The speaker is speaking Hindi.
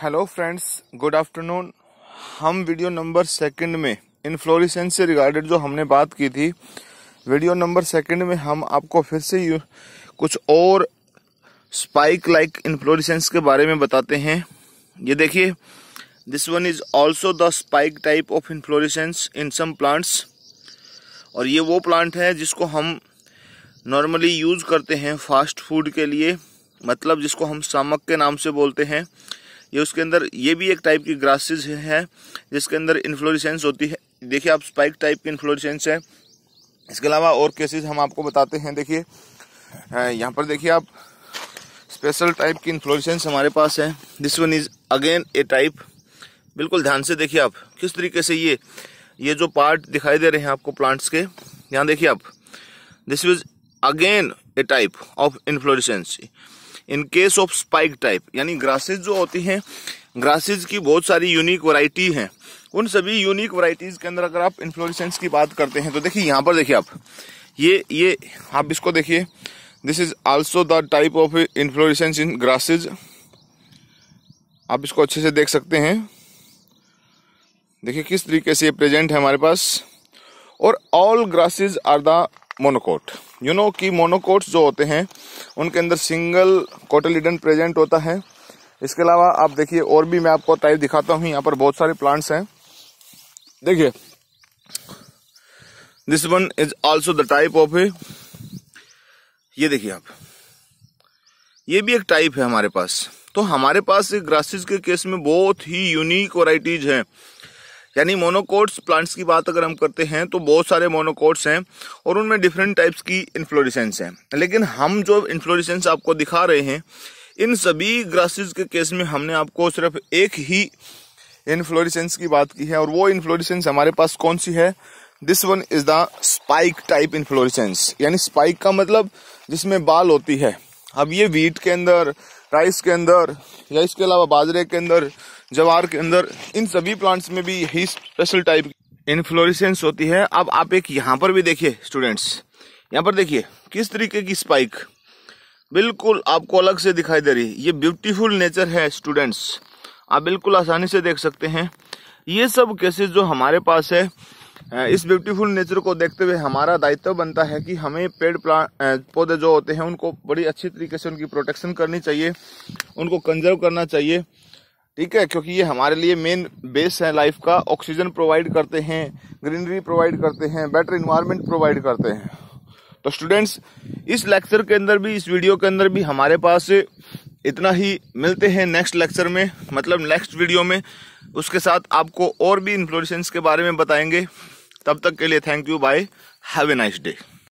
हेलो फ्रेंड्स गुड आफ्टरनून हम वीडियो नंबर सेकंड में इनफ्लोरिसेंस से रिगार्डेड जो हमने बात की थी वीडियो नंबर सेकंड में हम आपको फिर से कुछ और स्पाइक लाइक इनफ्लोरिसेंस के बारे में बताते हैं ये देखिए this one is also the spike type of inflorescence in some plants और ये वो प्लांट है जिसको हम नॉर्मली यूज करते हैं फास्ट फूड के लिए मतलब जिसको हम सामक के नाम से बोलते हैं ये उसके अंदर ये भी एक टाइप की ग्रासेस है जिसके अंदर इन्फ्लोरिसेंस होती है देखिए आप स्पाइक टाइप की इन्फ्लोरिसेंस है इसके अलावा और केसेस हम आपको बताते हैं देखिए यहाँ पर देखिए आप स्पेशल टाइप की इन्फ्लोरिसेंस हमारे पास है this one is again a type बिल्कुल ध्यान से देखिए आप किस तरीके से ये ये जो पार्ट दिखाई दे रहे हैं आपको प्लांट्स के यहाँ देखिए आप this is again a type of inflorescence in case of spike type यानी ग्रासेस जो होती हैं ग्रासेस की बहुत सारी यूनिक वैरायटी हैं उन सभी यूनिक वैरायटीज के अंदर अगर आप इन्फ्लोरिसेंस की बात करते हैं तो देखिए यहाँ पर देखिए आप ये ये आप इसको देखिए this is also the type of inflorescence in grasses आप इसको अच्छे से देख सकते हैं देखिए किस तरीके से ये प्रेजेंट है हमारे पास और all grasses are the monocot you know कि मोनोकोट्स जो होते हैं उनके अंदर सिंगल कोटोलिडन प्रेजेंट होता है इसके अलावा आप देखिए और भी मैं आपको टाइप दिखाता हूँ यहाँ पर बहुत सारे प्लांट्स हैं देखिए this one is also the type of a ये देखिए आप ये भी एक टाइप है हमारे पास तो हमारे पास ग्रासेस के केस में बहुत ही यूनिक वराइटीज हैं यानी मोनोकोट्स प्लांट्स की बात अगर हम करते हैं तो बहुत सारे मोनोकोट्स हैं और उनमें डिफरेंट टाइप्स की इन्फ्लोरिसेंस हैं लेकिन हम जो इन्फ्लोरिसेंस आपको दिखा रहे हैं इन सभी ग्रासेस के केस में हमने आपको सिर्फ एक ही इन्फ्लोरिसेंस की बात की है और वो इन्फ्लोरिसेंस हमारे पास कौन सी है this one is the spike type inflorescence यानी स्पाइक का मतलब जिसमें बाल होती है अब ये वीट के अंदर राइस के अंदर या इसके अलावा बाजरे के अंदर जवार के अंदर इन सभी प्लांट्स में भी यही स्पेशल टाइप इन्फ्लोरिसेंस होती है अब आप एक यहाँ पर भी देखिए स्टूडेंट्स यहाँ पर देखिए किस तरीके की स्पाइक बिल्कुल आपको अलग से दिखाई दे रही है ये ब्यूटीफुल नेचर है स्टूडेंट्स आप बिल्कुल आसानी से देख सकते हैं ये सब केसेस जो हमारे पास है इस ब्यूटीफुल नेचर को देखते हुए हमारा दायित्व बनता है कि हमें पेड़ प्लांट पौधे जो होते हैं उनको बड़ी अच्छी तरीके से उनकी प्रोटेक्शन करनी चाहिए उनको कंजर्व करना चाहिए ठीक है क्योंकि ये हमारे लिए मेन बेस है लाइफ का ऑक्सीजन प्रोवाइड करते हैं ग्रीनरी प्रोवाइड करते हैं बेटर इन्वायरमेंट प्रोवाइड करते हैं तो स्टूडेंट्स इस लेक्चर के अंदर भी इस वीडियो के अंदर भी हमारे पास इतना ही मिलते हैं नेक्स्ट लेक्चर में मतलब नेक्स्ट वीडियो में उसके साथ आपको और भी इन्फ्लोरेशन के बारे में बताएंगे तब तक के लिए thank you bye have a nice day